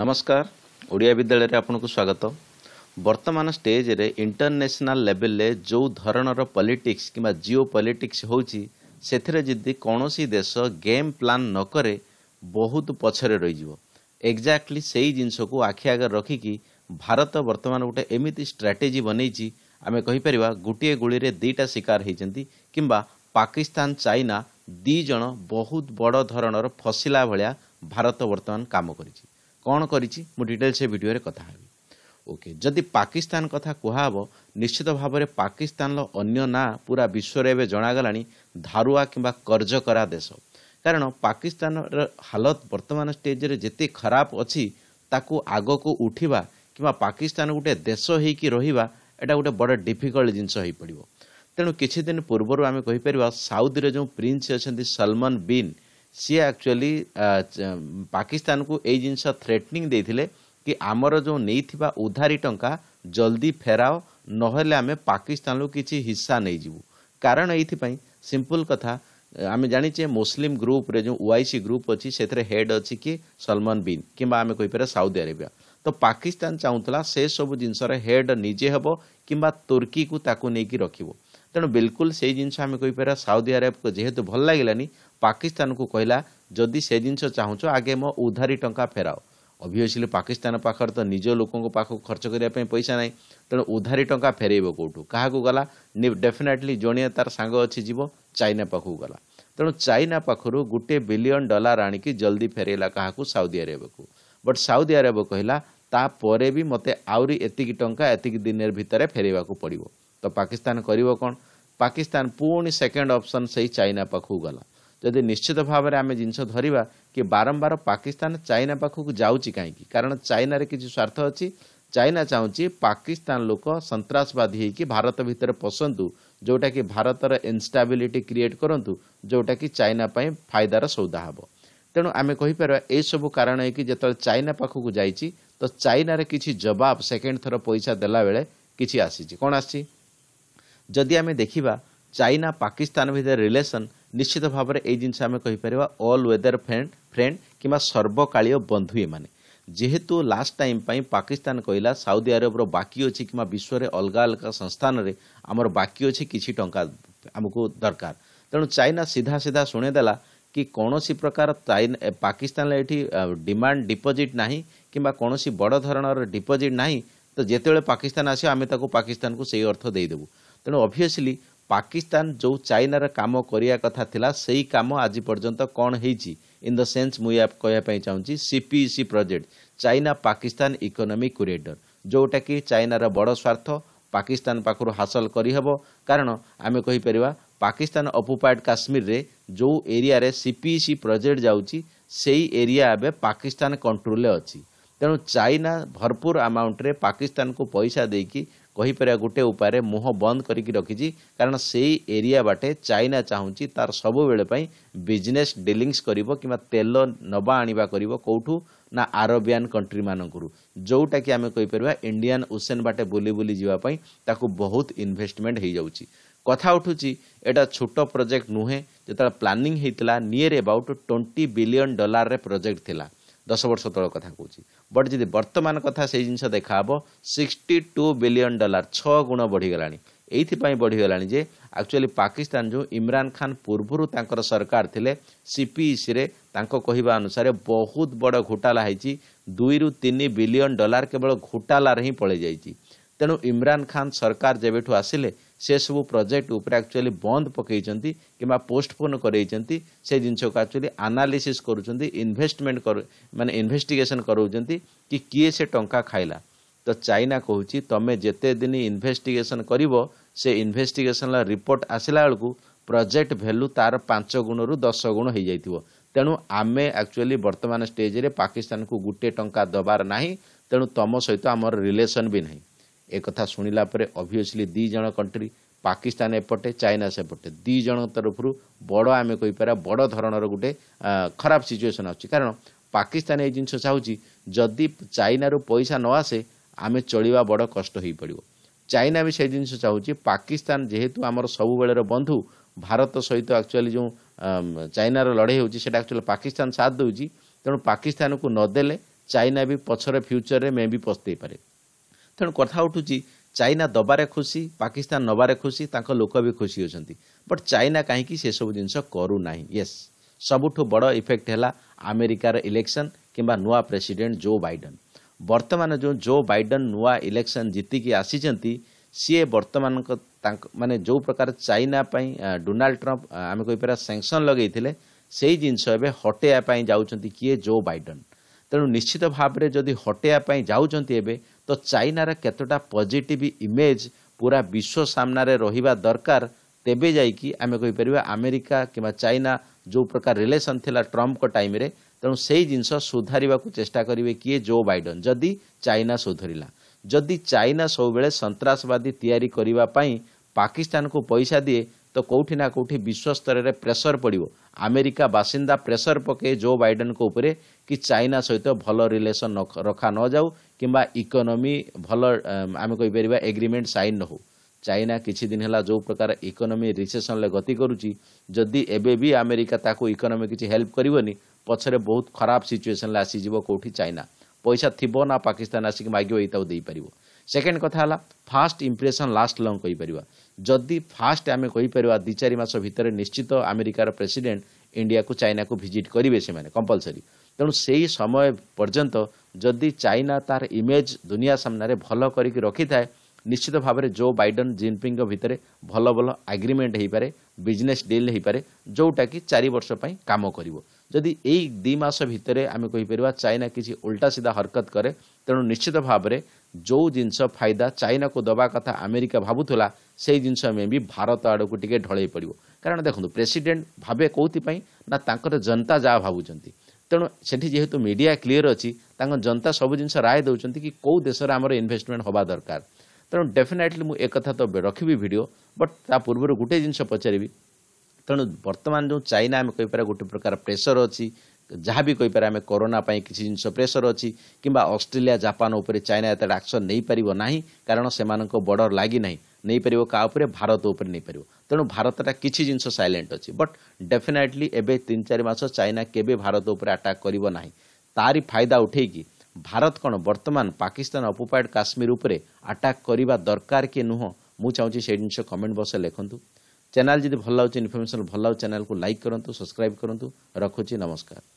ନମସ୍କାର ଓଡ଼ିଆ ବିଦ୍ୟାଳୟରେ ଆପଣଙ୍କୁ ସ୍ୱାଗତ ବର୍ତ୍ତମାନ ଷ୍ଟେଜରେ ଇଣ୍ଟରନ୍ୟାସନାଲ ଲେଭେଲରେ ଯେଉଁ ଧରଣର ପଲିଟିକ୍ସ କିମ୍ବା ଜିଓ ପଲିଟିକ୍ସ ହେଉଛି ସେଥିରେ ଯଦି କୌଣସି ଦେଶ ଗେମ୍ ପ୍ଲାନ୍ ନ କରେ ବହୁତ ପଛରେ ରହିଯିବ ଏକ୍ଜାକ୍ଟଲି ସେଇ ଜିନିଷକୁ ଆଖି ଆଗରେ ରଖିକି ଭାରତ ବର୍ତ୍ତମାନ ଗୋଟେ ଏମିତି ଷ୍ଟ୍ରାଟେଜି ବନେଇଛି ଆମେ କହିପାରିବା ଗୋଟିଏ ଗୁଳିରେ ଦୁଇଟା ଶିକାର ହୋଇଛନ୍ତି କିମ୍ବା ପାକିସ୍ତାନ ଚାଇନା ଦୁଇ ଜଣ ବହୁତ ବଡ଼ ଧରଣର ଫସିଲା ଭଳିଆ ଭାରତ ବର୍ତ୍ତମାନ କାମ କରିଛି କ'ଣ କରିଛି ମୁଁ ଡିଟେଲ୍ ସେ ଭିଡ଼ିଓରେ କଥା ହେବି ଓକେ ଯଦି ପାକିସ୍ତାନ କଥା କୁହାହେବ ନିଶ୍ଚିତ ଭାବରେ ପାକିସ୍ତାନର ଅନ୍ୟ ନାଁ ପୁରା ବିଶ୍ୱରେ ଏବେ ଜଣାଗଲାଣି ଧାରୁଆ କିମ୍ବା କର୍ଜକରା ଦେଶ କାରଣ ପାକିସ୍ତାନର ହାଲତ ବର୍ତ୍ତମାନ ଷ୍ଟେଜରେ ଯେତେ ଖରାପ ଅଛି ତାକୁ ଆଗକୁ ଉଠିବା କିମ୍ବା ପାକିସ୍ତାନ ଗୋଟେ ଦେଶ ହେଇକି ରହିବା ଏଇଟା ଗୋଟେ ବଡ଼ ଡିଫିକଲ୍ଟ ଜିନିଷ ହେଇପଡ଼ିବ ତେଣୁ କିଛି ଦିନ ପୂର୍ବରୁ ଆମେ କହିପାରିବା ସାଉଦିରେ ଯେଉଁ ପ୍ରିନ୍ସ ଅଛନ୍ତି ସଲମନ୍ ବିନ୍ सी एक्चुअली पाकिस्तान को ये जिनस थ्रेटनिंग देते कि आमर जो नहीं उधारी टंका जल्दी फेराओ नमें पाकिस्तान को किसी हिस्सा नहीं जीव कारण ये सिंपल कथा आम जाचे मुसलिम ग्रुप रे जो ओआईसी ग्रुप अच्छी से हेड अच्छी कि सलमान बीन कि आम कहीपर साउदी आरबिया तो पाकिस्तान चाहूला से सब जिनस हेड निजे हे कि तुर्की को रख तेणु बिल्कुल से जिनस आम कहीपर साउदी आरब को जेहेतु भल लगलानी ପାକିସ୍ତାନକୁ କହିଲା ଯଦି ସେ ଜିନିଷ ଚାହୁଁଛ ଆଗେ ମୋ ଉଧାରୀ ଟଙ୍କା ଫେରାଅ ଅଭିଭାଷୀ ପାକିସ୍ତାନ ପାଖରେ ତ ନିଜ ଲୋକଙ୍କ ପାଖକୁ ଖର୍ଚ୍ଚ କରିବା ପାଇଁ ପଇସା ନାହିଁ ତେଣୁ ଉଧାରୀ ଟଙ୍କା ଫେରାଇବ କେଉଁଠୁ କାହାକୁ ଗଲା ଡେଫିନେଟଲି ଜଣିଆ ତାର ସାଙ୍ଗ ଅଛି ଯିବ ଚାଇନା ପାଖକୁ ଗଲା ତେଣୁ ଚାଇନା ପାଖରୁ ଗୋଟିଏ ବିଲିୟନ୍ ଡଲାର ଆଣିକି ଜଲ୍ଦି ଫେରାଇଲା କାହାକୁ ସାଉଦି ଆରବକୁ ବଟ୍ ସାଉଦି ଆରବ କହିଲା ତାପରେ ବି ମୋତେ ଆହୁରି ଏତିକି ଟଙ୍କା ଏତିକି ଦିନର ଭିତରେ ଫେରାଇବାକୁ ପଡ଼ିବ ତ ପାକିସ୍ତାନ କରିବ କ'ଣ ପାକିସ୍ତାନ ପୁଣି ସେକେଣ୍ଡ ଅପସନ୍ ସେଇ ଚାଇନା ପାଖକୁ ଗଲା ଯଦି ନିଶ୍ଚିତ ଭାବରେ ଆମେ ଜିନିଷ ଧରିବା କି ବାରମ୍ବାର ପାକିସ୍ତାନ ଚାଇନା ପାଖକୁ ଯାଉଛି କାହିଁକି କାରଣ ଚାଇନାରେ କିଛି ସ୍ୱାର୍ଥ ଅଛି ଚାଇନା ଚାହୁଁଛି ପାକିସ୍ତାନ ଲୋକ ସନ୍ତ୍ରାସବାଦୀ ହେଇକି ଭାରତ ଭିତରେ ପଶନ୍ତୁ ଯେଉଁଟାକି ଭାରତର ଇନଷ୍ଟାବିଲିଟି କ୍ରିଏଟ୍ କରନ୍ତୁ ଯେଉଁଟାକି ଚାଇନା ପାଇଁ ଫାଇଦାର ସଉଦା ହେବ ତେଣୁ ଆମେ କହିପାରିବା ଏସବୁ କାରଣ ହେଇକି ଯେତେବେଳେ ଚାଇନା ପାଖକୁ ଯାଇଛି ତ ଚାଇନାରେ କିଛି ଜବାବ ସେକେଣ୍ଡ ଥର ପଇସା ଦେଲାବେଳେ କିଛି ଆସିଛି କ'ଣ ଆସିଛି ଯଦି ଆମେ ଦେଖିବା ଚାଇନା ପାକିସ୍ତାନ ଭିତରେ ରିଲେସନ୍ ନିଶ୍ଚିତ ଭାବରେ ଏଇ ଜିନିଷ ଆମେ କହିପାରିବା ଅଲ୍ ୱେଦର ଫ୍ରେଣ୍ଡ ଫ୍ରେଣ୍ଡ କିମ୍ବା ସର୍ବକାଳୀୟ ବନ୍ଧୁ ଏମାନେ ଯେହେତୁ ଲାଷ୍ଟ ଟାଇମ୍ ପାଇଁ ପାକିସ୍ତାନ କହିଲା ସାଉଦି ଆରବର ବାକି ଅଛି କିମ୍ବା ବିଶ୍ୱରେ ଅଲଗା ଅଲଗା ସଂସ୍ଥାନରେ ଆମର ବାକି ଅଛି କିଛି ଟଙ୍କା ଆମକୁ ଦରକାର ତେଣୁ ଚାଇନା ସିଧା ସିଧା ଶୁଣେଇଦେଲା କି କୌଣସି ପ୍ରକାର ପାକିସ୍ତାନରେ ଏଠି ଡିମାଣ୍ଡ ଡିପୋଜିଟ୍ ନାହିଁ କିମ୍ବା କୌଣସି ବଡ଼ ଧରଣର ଡିପୋଜିଟ୍ ନାହିଁ ତ ଯେତେବେଳେ ପାକିସ୍ତାନ ଆସିବ ଆମେ ତାକୁ ପାକିସ୍ତାନକୁ ସେଇ ଅର୍ଥ ଦେଇଦେବୁ ତେଣୁ ଅଭିୟସ୍ଲି ପାକିସ୍ତାନ ଯେଉଁ ଚାଇନାର କାମ କରିବା କଥା ଥିଲା ସେଇ କାମ ଆଜି ପର୍ଯ୍ୟନ୍ତ କ'ଣ ହେଇଛି ଇନ୍ ଦ ସେନ୍ସ ମୁଁ ଏହା କହିବା ପାଇଁ ଚାହୁଁଛି CPEC project China Pakistan economic corridor ଯେଉଁଟାକି ଚାଇନାର ବଡ଼ ସ୍ୱାର୍ଥ ପାକିସ୍ତାନ ପାଖରୁ ହାସଲ କରିହେବ କାରଣ ଆମେ କହିପାରିବା ପାକିସ୍ତାନ ଅକୁପାଏଡ୍ କାଶ୍ମୀରରେ ଯେଉଁ ଏରିଆରେ ସିପିଇସି ପ୍ରୋଜେକ୍ଟ ଯାଉଛି ସେଇ ଏରିଆ ଏବେ ପାକିସ୍ତାନ କଣ୍ଟ୍ରୋଲରେ ଅଛି ତେଣୁ ଚାଇନା ଭରପୁର ଆମାଉଣ୍ଟରେ ପାକିସ୍ତାନକୁ ପଇସା ଦେଇକି କହିପାରିବା ଗୋଟେ ଉପାୟରେ ମୁହଁ ବନ୍ଦ କରିକି ରଖିଛି କାରଣ ସେଇ ଏରିଆ ବାଟେ ଚାଇନା ଚାହୁଁଛି ତାର ସବୁବେଳେ ପାଇଁ ବିଜନେସ୍ ଡିଲିଙ୍ଗସ୍ କରିବ କିମ୍ବା ତେଲ ନବା ଆଣିବା କରିବ କେଉଁଠୁ ନା ଆରବିଆନ୍ କଣ୍ଟ୍ରିମାନଙ୍କରୁ ଯେଉଁଟାକି ଆମେ କହିପାରିବା ଇଣ୍ଡିଆନ୍ ଓସେନ୍ ବାଟେ ବୁଲି ବୁଲି ଯିବା ପାଇଁ ତାକୁ ବହୁତ ଇନଭେଷ୍ଟମେଣ୍ଟ ହୋଇଯାଉଛି କଥା ଉଠୁଛି ଏଇଟା ଛୋଟ ପ୍ରୋଜେକ୍ଟ ନୁହେଁ ଯେତେବେଳେ ପ୍ଲାନିଂ ହୋଇଥିଲା ନିୟର୍ ଏବାଉଟ୍ ଟ୍ୱେଣ୍ଟି ବିଲିୟନ୍ ଡଲାରରେ ପ୍ରୋଜେକ୍ଟ ଥିଲା ଦଶ ବର୍ଷ ତଳ କଥା କହୁଛି ବଟ୍ ଯଦି ବର୍ତ୍ତମାନ କଥା ସେଇ ଜିନିଷ ଦେଖା ହେବ ସିକ୍ସଟି ଟୁ ବିଲିୟନ୍ ଡଲାର ଛଅ ଗୁଣ ବଢ଼ିଗଲାଣି ଏଇଥିପାଇଁ ବଢ଼ିଗଲାଣି ଯେ ଆକ୍ଚୁଆଲି ପାକିସ୍ତାନ ଯେଉଁ ଇମ୍ରାନ୍ ଖାନ୍ ପୂର୍ବରୁ ତାଙ୍କର ସରକାର ଥିଲେ ସିପିଇସିରେ e ତାଙ୍କ କହିବା ଅନୁସାରେ ବହୁତ ବଡ଼ ଘୋଟାଲା ହେଇଛି ଦୁଇରୁ ତିନି ବିଲିୟନ୍ ଡଲାର କେବଳ ଘୋଟାଲାରେ ହିଁ ପଳାଇ ଯାଇଛି ତେଣୁ ଇମ୍ରାନ୍ ଖାନ୍ ସରକାର ଯେବେଠୁ ଆସିଲେ ସେସବୁ ପ୍ରୋଜେକ୍ଟ ଉପରେ ଆକ୍ଚୁଆଲି ବନ୍ଦ ପକାଇଛନ୍ତି କିମ୍ବା ପୋଷ୍ଟପୋନ୍ କରାଇଛନ୍ତି ସେ ଜିନିଷକୁ ଆକ୍ଚୁଆଲି ଆନାଲିସିସ୍ କରୁଛନ୍ତି ଇନଭେଷ୍ଟମେଣ୍ଟ କରୁ ମାନେ ଇନଭେଷ୍ଟିଗେସନ୍ କରାଉଛନ୍ତି କି କିଏ ସେ ଟଙ୍କା ଖାଇଲା ତ ଚାଇନା କହୁଛି ତୁମେ ଯେତେ ଦିନ ଇନଭେଷ୍ଟିଗେସନ୍ କରିବ ସେ ଇନଭେଷ୍ଟିଗେସନ୍ର ରିପୋର୍ଟ ଆସିଲା ବେଳକୁ ପ୍ରୋଜେକ୍ଟ ଭ୍ୟାଲୁ ତାର ପାଞ୍ଚ ଗୁଣରୁ ଦଶ ଗୁଣ ହୋଇଯାଇଥିବ ତେଣୁ ଆମେ ଆକ୍ଚୁଆଲି ବର୍ତ୍ତମାନ ଷ୍ଟେଜ୍ରେ ପାକିସ୍ତାନକୁ ଗୋଟିଏ ଟଙ୍କା ଦେବାର ନାହିଁ ତେଣୁ ତୁମ ସହିତ ଆମର ରିଲେସନ୍ ବି ନାହିଁ ଏକଥା ଶୁଣିଲା ପରେ ଅଭିୟସ୍ଲି ଦୁଇ ଜଣ କଣ୍ଟ୍ରି ପାକିସ୍ତାନ ଏପଟେ ଚାଇନା ସେପଟେ ଦୁଇ ଜଣଙ୍କ ତରଫରୁ ବଡ଼ ଆମେ କହିପାରିବା ବଡ଼ ଧରଣର ଗୋଟେ ଖରାପ ସିଚୁଏସନ୍ ଅଛି କାରଣ ପାକିସ୍ତାନ ଏଇ ଜିନିଷ ଚାହୁଁଛି ଯଦି ଚାଇନାରୁ ପଇସା ନ ଆସେ ଆମେ ଚଳିବା ବଡ଼ କଷ୍ଟ ହୋଇପଡ଼ିବ ଚାଇନା ବି ସେ ଜିନିଷ ଚାହୁଁଛି ପାକିସ୍ତାନ ଯେହେତୁ ଆମର ସବୁବେଳର ବନ୍ଧୁ ଭାରତ ସହିତ ଆକ୍ଚୁଆଲି ଯେଉଁ ଚାଇନାର ଲଢ଼େଇ ହେଉଛି ସେଟା ଆକ୍ଚୁଆଲି ପାକିସ୍ତାନ ସାଥ ଦେଉଛି ତେଣୁ ପାକିସ୍ତାନକୁ ନଦେଲେ ଚାଇନା ବି ପଛରେ ଫ୍ୟୁଚରରେ ମେ ବି ପସ୍ତେଇ ପାରେ ତେଣୁ କଥା ଉଠୁଛି ଚାଇନା ଦେବାରେ ଖୁସି ପାକିସ୍ତାନ ନେବାରେ ଖୁସି ତାଙ୍କ ଲୋକ ବି ଖୁସି ଅଛନ୍ତି ବଟ୍ ଚାଇନା କାହିଁକି ସେସବୁ ଜିନିଷ କରୁନାହିଁ ୟେସ୍ ସବୁଠୁ ବଡ଼ ଇଫେକ୍ଟ ହେଲା ଆମେରିକାର ଇଲେକ୍ସନ୍ କିମ୍ବା ନୂଆ ପ୍ରେସିଡେଣ୍ଟ ଜୋ ବାଇଡେନ୍ ବର୍ତ୍ତମାନ ଯେଉଁ ଜୋ ବାଇଡେନ୍ ନୂଆ ଇଲେକ୍ସନ୍ ଜିତିକି ଆସିଛନ୍ତି ସିଏ ବର୍ତ୍ତମାନଙ୍କ ତାଙ୍କ ମାନେ ଯେଉଁ ପ୍ରକାର ଚାଇନା ପାଇଁ ଡୋନାଲ୍ଡ ଟ୍ରମ୍ପ ଆମେ କହିପାରିବା ସେଙ୍କସନ୍ ଲଗେଇଥିଲେ ସେଇ ଜିନିଷ ଏବେ ହଟେଇବା ପାଇଁ ଯାଉଛନ୍ତି କିଏ ଜୋ ବାଇଡେନ୍ ତେଣୁ ନିଶ୍ଚିତ ଭାବରେ ଯଦି ହଟେଇବା ପାଇଁ ଯାଉଛନ୍ତି ଏବେ ତ ଚାଇନାର କେତେଟା ପଜିଟିଭ ଇମେଜ ପୁରା ବିଶ୍ୱ ସାମ୍ନାରେ ରହିବା ଦରକାର ତେବେ ଯାଇକି ଆମେ କହିପାରିବା ଆମେରିକା କିମ୍ବା ଚାଇନା ଯେଉଁ ପ୍ରକାର ରିଲେସନ୍ ଥିଲା ଟ୍ରମ୍ପଙ୍କ ଟାଇମ୍ରେ ତେଣୁ ସେହି ଜିନିଷ ସୁଧାରିବାକୁ ଚେଷ୍ଟା କରିବେ କିଏ ଜୋ ବାଇଡ଼ନ୍ ଯଦି ଚାଇନା ସୁଧରିଲା ଯଦି ଚାଇନା ସବୁବେଳେ ସନ୍ତ୍ରାସବାଦୀ ତିଆରି କରିବା ପାଇଁ ପାକିସ୍ତାନକୁ ପଇସା ଦିଏ ତ କେଉଁଠି ନା କେଉଁଠି ବିଶ୍ୱସ୍ତରରେ ପ୍ରେସର ପଡ଼ିବ ଆମେରିକା ବାସିନ୍ଦା ପ୍ରେସର ପକାଇ ଜୋ ବାଇଡେନଙ୍କ ଉପରେ କି ଚାଇନା ସହିତ ଭଲ ରିଲେସନ ରଖା ନଯାଉ କିମ୍ବା ଇକୋନୋମି ଭଲ ଆମେ କହିପାରିବା ଏଗ୍ରିମେଣ୍ଟ ସାଇନ୍ ନହଉ ଚାଇନା କିଛି ଦିନ ହେଲା ଯେଉଁ ପ୍ରକାର ଇକୋନୋମି ରିସେସନରେ ଗତି କରୁଛି ଯଦି ଏବେ ବି ଆମେରିକା ତାକୁ ଇକୋନୋମି କିଛି ହେଲ୍ପ କରିବନି ପଛରେ ବହୁତ ଖରାପ ସିଚୁଏସନ୍ରେ ଆସିଯିବ କେଉଁଠି ଚାଇନା ପଇସା ଥିବ ନା ପାକିସ୍ତାନ ଆସିକି ମାଗିବ ଏଇ ତାକୁ ଦେଇପାରିବ ସେକେଣ୍ଡ କଥା ହେଲା ଫାଷ୍ଟ ଇମ୍ପ୍ରେସନ୍ ଲାଷ୍ଟ ଲଙ୍ଗ୍ କହିପାରିବା ଯଦି ଫାଷ୍ଟ ଆମେ କହିପାରିବା ଦୁଇ ଚାରି ମାସ ଭିତରେ ନିଶ୍ଚିତ ଆମେରିକାର ପ୍ରେସିଡେଣ୍ଟ ଇଣ୍ଡିଆକୁ ଚାଇନାକୁ ଭିଜିଟ୍ କରିବେ ସେମାନେ କମ୍ପଲସରି ତେଣୁ ସେଇ ସମୟ ପର୍ଯ୍ୟନ୍ତ ଯଦି ଚାଇନା ତାର ଇମେଜ୍ ଦୁନିଆ ସାମ୍ନାରେ ଭଲ କରିକି ରଖିଥାଏ ନିଶ୍ଚିତ ଭାବରେ ଜୋ ବାଇଡେନ୍ ଜିନପିଙ୍ଗଙ୍କ ଭିତରେ ଭଲ ଭଲ ଆଗ୍ରିମେଣ୍ଟ ହେଇପାରେ ବିଜନେସ୍ ଡିଲ୍ ହୋଇପାରେ ଯେଉଁଟାକି ଚାରି ବର୍ଷ ପାଇଁ କାମ କରିବ ଯଦି ଏଇ ଦୁଇ ମାସ ଭିତରେ ଆମେ କହିପାରିବା ଚାଇନା କିଛି ଓଲଟା ସିଧା ହରକତ କରେ ତେଣୁ ନିଶ୍ଚିତ ଭାବରେ ଯେଉଁ ଜିନିଷ ଫାଇଦା ଚାଇନାକୁ ଦେବା କଥା ଆମେରିକା ଭାବୁଥିଲା ସେଇ ଜିନିଷ ମେ ବି ଭାରତ ଆଡ଼କୁ ଟିକେ ଢଳେଇ ପଡ଼ିବ କାରଣ ଦେଖନ୍ତୁ ପ୍ରେସିଡେଣ୍ଟ ଭାବେ କେଉଁଥିପାଇଁ ନା ତାଙ୍କର ଜନତା ଯାହା ଭାବୁଛନ୍ତି ତେଣୁ ସେଠି ଯେହେତୁ ମିଡ଼ିଆ କ୍ଲିଅର ଅଛି ତାଙ୍କ ଜନତା ସବୁ ଜିନିଷ ରାୟ ଦେଉଛନ୍ତି କି କେଉଁ ଦେଶରେ ଆମର ଇନଭେଷ୍ଟମେଣ୍ଟ ହେବା ଦରକାର ତେଣୁ ଡେଫିନେଟଲି ମୁଁ ଏକଥା ତ ରଖିବି ଭିଡ଼ିଓ ବଟ୍ ତା ପୂର୍ବରୁ ଗୋଟେ ଜିନିଷ ପଚାରିବି ତେଣୁ ବର୍ତ୍ତମାନ ଯେଉଁ ଚାଇନା ଆମେ କହିପାରିବା ଗୋଟେ ପ୍ରକାର ପ୍ରେସର ଅଛି ଯାହା ବି କହିପାରିବା ଆମେ କରୋନା ପାଇଁ କିଛି ଜିନିଷ ପ୍ରେସର ଅଛି କିମ୍ବା ଅଷ୍ଟ୍ରେଲିଆ ଜାପାନ ଉପରେ ଚାଇନା ଏତେ ଆକ୍ସନ୍ ନେଇପାରିବ ନାହିଁ କାରଣ ସେମାନଙ୍କ ବର୍ଡ଼ର ଲାଗି ନାହିଁ ନେଇପାରିବ କାହା ଉପରେ ଭାରତ ଉପରେ ନେଇପାରିବ ତେଣୁ ଭାରତଟା କିଛି ଜିନିଷ ସାଇଲେଣ୍ଟ ଅଛି ବଟ୍ ଡେଫିନେଟଲି ଏବେ ତିନି ଚାରି ମାସ ଚାଇନା କେବେ ଭାରତ ଉପରେ ଆଟାକ୍ କରିବ ନାହିଁ ତାରି ଫାଇଦା ଉଠେଇକି ଭାରତ କ'ଣ ବର୍ତ୍ତମାନ ପାକିସ୍ତାନ ଅକୁପାଏଡ୍ କାଶ୍ମୀର ଉପରେ ଆଟାକ୍ କରିବା ଦରକାର କି ନୁହଁ ମୁଁ ଚାହୁଁଛି ସେ ଜିନିଷ କମେଣ୍ଟ ବକ୍ସରେ ଲେଖନ୍ତୁ ଚ୍ୟାନେଲ୍ ଯଦି ଭଲ ଲାଗୁଛି ଇନଫର୍ମେସନ୍ ଭଲ ଲାଗୁଛି ଚ୍ୟାନେଲ୍କୁ ଲାଇକ୍ କରନ୍ତୁ ସବସ୍କ୍ରାଇବ୍ କରନ୍ତୁ ରଖୁଛି ନମସ୍କାର